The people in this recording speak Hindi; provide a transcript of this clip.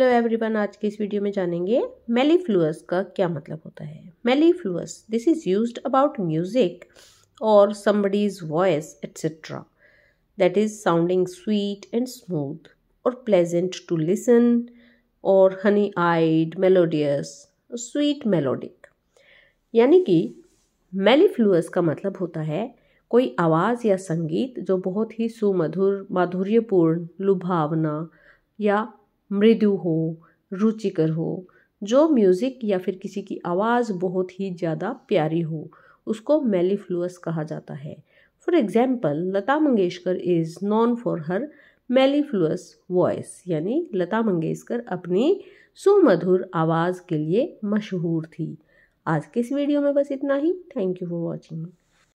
हेलो एवरीवन आज के इस वीडियो में जानेंगे मेलीफ्लूअस का क्या मतलब होता है mellifluous this is used about music और somebody's voice etcetera that is sounding sweet and smooth और प्लेजेंट टू लिसन और honeyed melodious sweet melodic यानी कि मेलीफ्लूस का मतलब होता है कोई आवाज़ या संगीत जो बहुत ही सुमधुर माधुर्यपूर्ण लुभावना या मृदु हो रुचिकर हो जो म्यूज़िक या फिर किसी की आवाज़ बहुत ही ज़्यादा प्यारी हो उसको मेलीफ्लूस कहा जाता है for example Lata Mangeshkar is known for her mellifluous voice यानी लता मंगेशकर अपनी सुमधुर आवाज़ के लिए मशहूर थी आज के इस वीडियो में बस इतना ही थैंक यू फॉर वॉचिंग